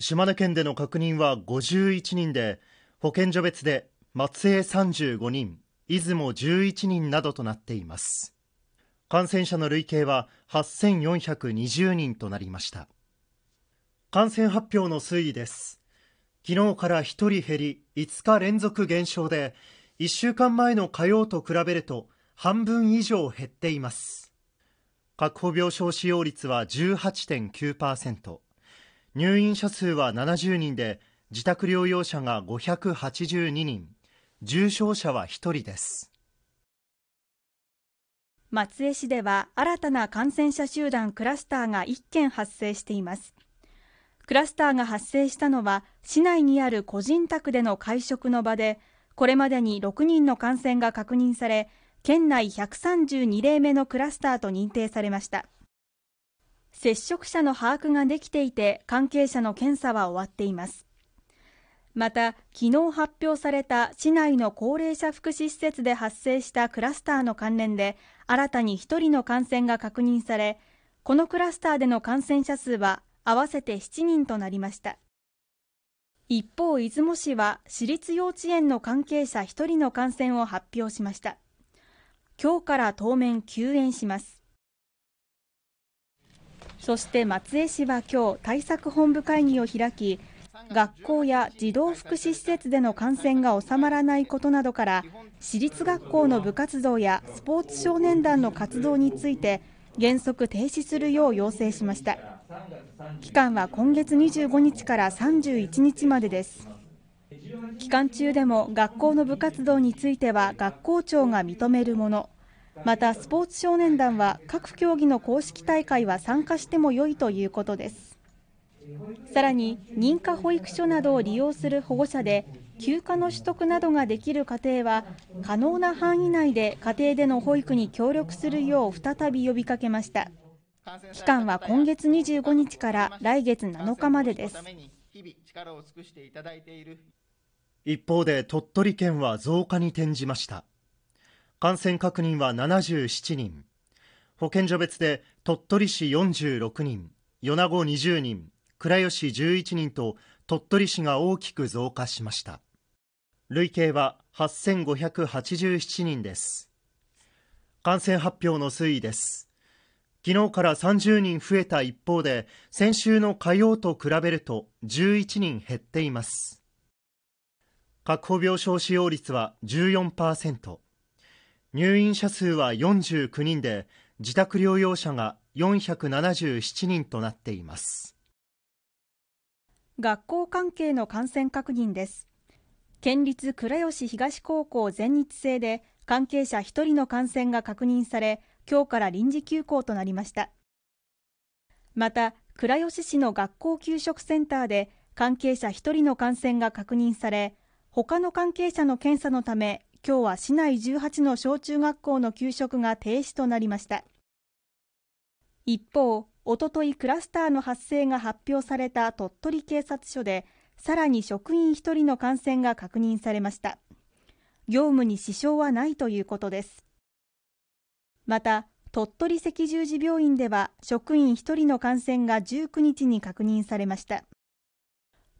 島根県での確認は51人で保健所別で松江35人出雲11人などとなっています感染者の累計は8420人となりました感染発表の推移です昨日から1人減り5日連続減少で1週間前の火曜と比べると半分以上減っています確保病床使用率は18.9%入院者数は70人で自宅療養者が582人重症者は1人です松江市では新たな感染者集団クラスターが1件発生していますクラスターが発生したのは市内にある個人宅での会食の場でこれまでに6人の感染が確認され県内132例目のクラスターと認定されました接触者の把握ができていて関係者の検査は終わっていますまた昨日発表された市内の高齢者福祉施設で発生したクラスターの関連で新たに1人の感染が確認されこのクラスターでの感染者数は合わせて7人となりました一方出雲市は私立幼稚園の関係者1人の感染を発表しました今日から当面休園しますそして松江市は今日対策本部会議を開き学校や児童福祉施設での感染が収まらないことなどから私立学校の部活動やスポーツ少年団の活動について原則停止するよう要請しました期間は今月25日から31日までです期間中でも学校の部活動については学校長が認めるものまたスポーツ少年団は各競技の公式大会は参加しても良いということですさらに認可保育所などを利用する保護者で休暇の取得などができる家庭は可能な範囲内で家庭での保育に協力するよう再び呼びかけました期間は今月25日から来月7日までです一方で鳥取県は増加に転じました感染確認は77人保健所別で鳥取市46人米子20人倉吉11人と鳥取市が大きく増加しました累計は8587人です感染発表の推移です昨日から30人増えた一方で先週の火曜と比べると11人減っています確保病床使用率は14%。入院者数は49人で自宅療養者が477人となっています学校関係の感染確認です県立倉吉東高校全日制で関係者1人の感染が確認され今日から臨時休校となりましたまた倉吉市の学校給食センターで関係者1人の感染が確認され他の関係者の検査のため今日は市内18の小中学校の給食が停止となりました一方おとといクラスターの発生が発表された鳥取警察署でさらに職員1人の感染が確認されました業務に支障はないということですまた鳥取赤十字病院では職員1人の感染が19日に確認されました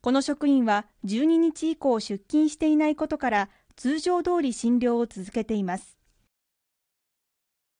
この職員は12日以降出勤していないことから通常通り診療を続けています